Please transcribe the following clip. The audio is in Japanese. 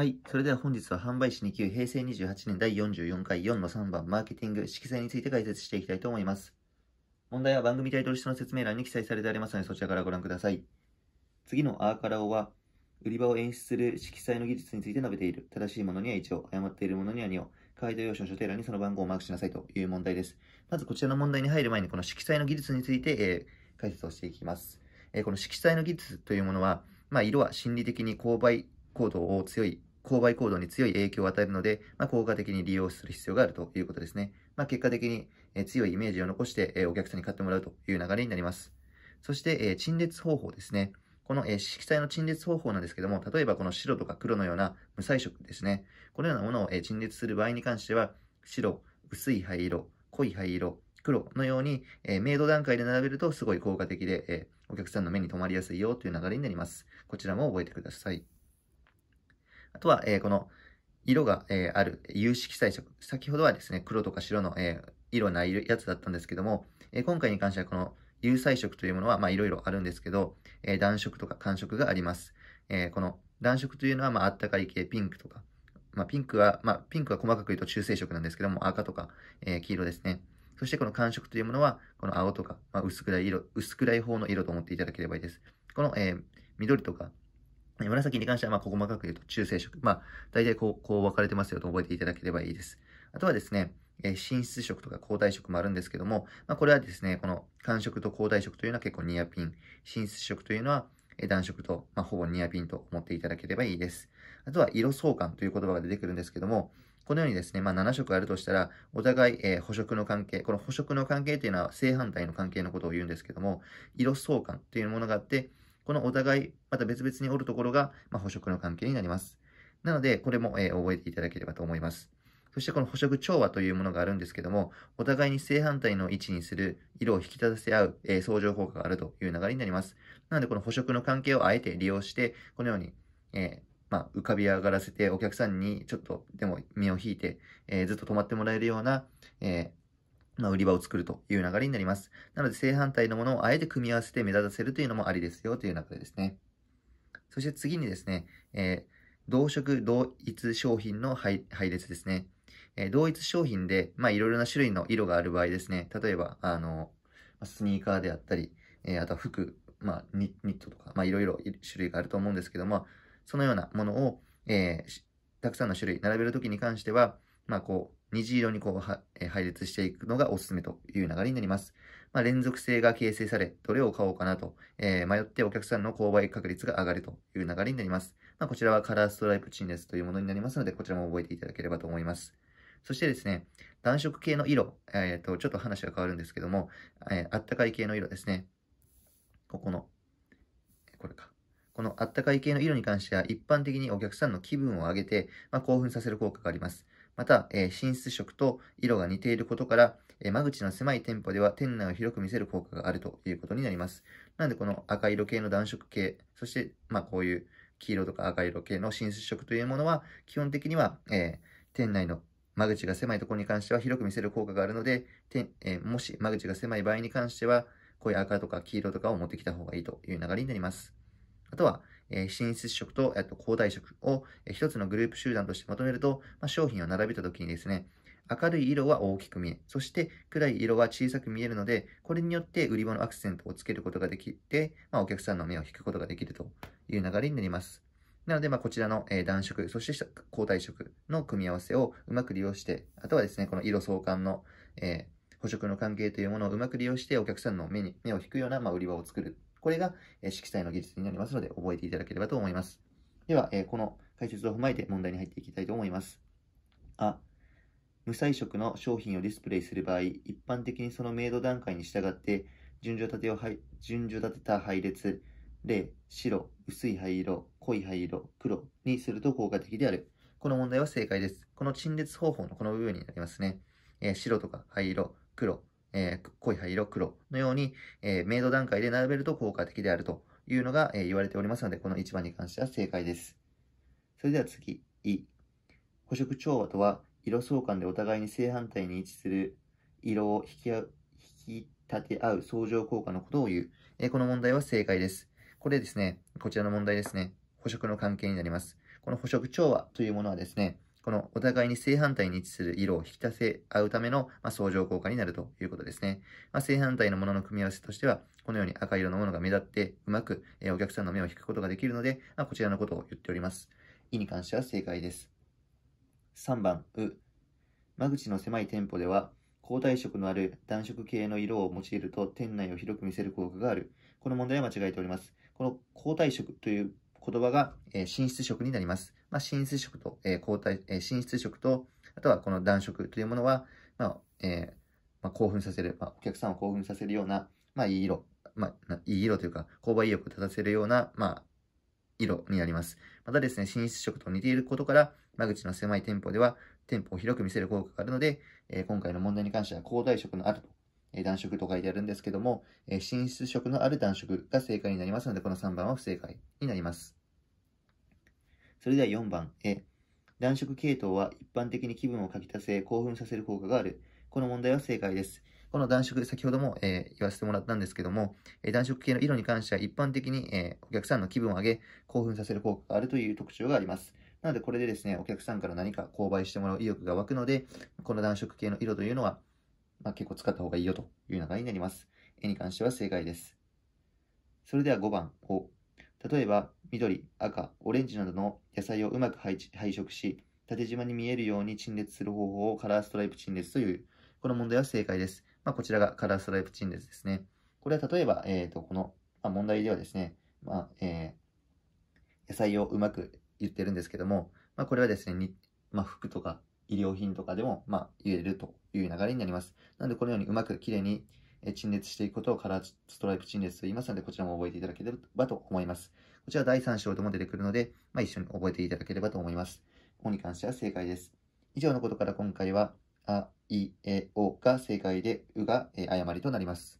はい。それでは本日は販売士2級平成28年第44回4の3番マーケティング色彩について解説していきたいと思います。問題は番組タイトル下の説明欄に記載されてありますのでそちらからご覧ください。次のアーカラオは売り場を演出する色彩の技術について述べている。正しいものには1を、誤っているものには2を、回答用紙の所定欄にその番号をマークしなさいという問題です。まずこちらの問題に入る前にこの色彩の技術について、えー、解説をしていきます。えー、この色彩の技術というものは、まあ、色は心理的に購買行動を強い購買行動に強い影響を与えるので、まあ、効果的に利用する必要があるということですね。まあ、結果的に、え強いイメージを残して、えお客さんに買ってもらうという流れになります。そして、え陳列方法ですね。この、え色彩の陳列方法なんですけども、例えばこの白とか黒のような無彩色ですね。このようなものを、え陳列する場合に関しては、白、薄い灰色、濃い灰色、黒のように、え明度段階で並べるとすごい効果的で、えお客さんの目に留まりやすいよという流れになります。こちらも覚えてください。あとは、えー、この色が、えー、ある有色彩色。先ほどはですね、黒とか白の、えー、色ないやつだったんですけども、え今回に関してはこの有彩色というものは、まあ、いろいろあるんですけど、え暖色とか寒色があります。えこの暖色というのは、まあ、あったかい系、ピンクとか、まあ、ピンクは、まあ、ピンクは細かく言うと中性色なんですけども、赤とか、え黄色ですね。そしてこの寒色というものは、この青とか、まあ、薄暗い色、薄暗い方の色と思っていただければいいです。この、えー、緑とか、紫に関しては、ま細かく言うと中性色。まあ、大体こう、こう分かれてますよと覚えていただければいいです。あとはですね、え寝室色とか交代色もあるんですけども、まあ、これはですね、この寒色と交代色というのは結構ニアピン、寝室色というのはえ、暖色と、まあ、ほぼニアピンと思っていただければいいです。あとは色相関という言葉が出てくるんですけども、このようにですね、まあ、7色あるとしたら、お互い、えー、補色の関係、この補色の関係というのは正反対の関係のことを言うんですけども、色相関というものがあって、このお互い、また別々におるところが、まあ、捕食の関係になります。なので、これも、えー、覚えていただければと思います。そしてこの捕食調和というものがあるんですけども、お互いに正反対の位置にする、色を引き立たせ合う、えー、相乗効果があるという流れになります。なので、この捕食の関係をあえて利用して、このように、えー、まあ、浮かび上がらせて、お客さんにちょっとでも身を引いて、えー、ずっと止まってもらえるような、えの売り場を作るという流れになります。なので正反対のものをあえて組み合わせて目立たせるというのもありですよという中でですね。そして次にですね、えー、同色同一商品の配列ですね。えー、同一商品で、まあ、いろいろな種類の色がある場合ですね。例えば、あの、スニーカーであったり、えー、あとは服、まあ、ニットとか、まあ、いろいろ種類があると思うんですけども、そのようなものを、えー、たくさんの種類並べるときに関しては、まあ、こう、虹色にこう配列していくのがおすすめという流れになります。まあ、連続性が形成され、どれを買おうかなと、えー、迷ってお客さんの購買確率が上がるという流れになります。まあ、こちらはカラーストライプ陳列というものになりますので、こちらも覚えていただければと思います。そしてですね、暖色系の色、えっ、ー、と、ちょっと話が変わるんですけども、えー、あったかい系の色ですね。ここの、これか。このあったかい系の色に関しては、一般的にお客さんの気分を上げて、まあ、興奮させる効果があります。また、えー、寝室色と色が似ていることから、え間口の狭い店舗では店内を広く見せる効果があるということになります。なので、この赤色系の暖色系、そして、まあ、こういう黄色とか赤色系の寝室色というものは、基本的には、えー、店内の間口が狭いところに関しては広く見せる効果があるので、てえー、もし間口が狭い場合に関しては、こういう赤とか黄色とかを持ってきた方がいいという流れになります。あとは、えー、進出色と、えっと、交代色を、えー、一つのグループ集団としてまとめると、まあ、商品を並べた時にですね、明るい色は大きく見え、そして暗い色は小さく見えるので、これによって売り場のアクセントをつけることができて、まあ、お客さんの目を引くことができるという流れになります。なので、まあ、こちらの、えー、暖色、そして交代色の組み合わせをうまく利用して、あとはですね、この色相関の、えー、補色の関係というものをうまく利用して、お客さんの目に目を引くような、まあ、売り場を作るこれが色彩の技術になりますので、覚えていただければと思います。では、この解説を踏まえて問題に入っていきたいと思います。あ、無彩色の商品をディスプレイする場合、一般的にその明度段階に従って、順序立てを順序立てた配列、例、白、薄い灰色、濃い灰色、黒にすると効果的である。この問題は正解です。この陳列方法のこの部分になりますね。えー、白とか灰色、黒、えー、濃い灰色、黒のように、えー、明度段階で並べると効果的であるというのが、えー、言われておりますので、この1番に関しては正解です。それでは次、E。補色調和とは、色相関でお互いに正反対に位置する色を引き引き立て合う相乗効果のことを言う。えー、この問題は正解です。これですね、こちらの問題ですね、補色の関係になります。この補色調和というものはですね、このお互いに正反対に位置する色を引き出せ合うための、まあ、相乗効果になるということですね。まあ、正反対のものの組み合わせとしては、このように赤色のものが目立って、うまく、えお客さんの目を引くことができるので、まあ、こちらのことを言っております。意に関しては正解です。3番、う。間口の狭い店舗では、交代色のある暖色系の色を用いると店内を広く見せる効果がある。この問題は間違えております。この交代色という言葉が、えー、寝室色になります。まあ、浸色と、えー、抗えー、浸色と、あとはこの暖色というものは、まあ、えー、まあ、興奮させる、まあ、お客さんを興奮させるような、まあ、いい色、まあ、いい色というか、購買意欲を立たせるような、まあ、色になります。またですね、寝室色と似ていることから、間口の狭い店舗では、店舗を広く見せる効果があるので、えー、今回の問題に関しては、交代色のあると、えー、暖色と書いてあるんですけども、えー、進色のある暖色が正解になりますので、この3番は不正解になります。それでは4番 A。暖色系統は一般的に気分をかきたせ、興奮させる効果がある。この問題は正解です。この暖色、先ほども、えー、言わせてもらったんですけども、えー、暖色系の色に関しては一般的に、えー、お客さんの気分を上げ、興奮させる効果があるという特徴があります。なのでこれでですね、お客さんから何か購買してもらう意欲が湧くので、この暖色系の色というのは、まあ、結構使った方がいいよという流れになります。絵に関しては正解です。それでは5番を例えば、緑、赤、オレンジなどの野菜をうまく配色し、縦縞に見えるように陳列する方法をカラーストライプ陳列という、この問題は正解です。まあ、こちらがカラーストライプ陳列ですね。これは例えば、えっ、ー、と、この、まあ、問題ではですね、まあ、えー、野菜をうまく言ってるんですけども、まあ、これはですね、まあ、服とか衣料品とかでも、まあ、言えるという流れになります。なので、このようにうまくきれいにえ陳列していくことをカラーストライプ陳列と言いますので、こちらも覚えていただければと思います。こちら第3章とも出てくるので、まあ、一緒に覚えていただければと思います。ここに関しては正解です。以上のことから今回は、あ、い、え、おが正解で、うが、え誤りとなります。